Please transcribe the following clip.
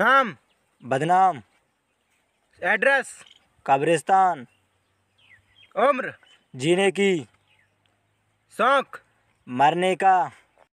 नाम बदनाम एड्रेस कब्रिस्तान उम्र जीने की शौक मरने का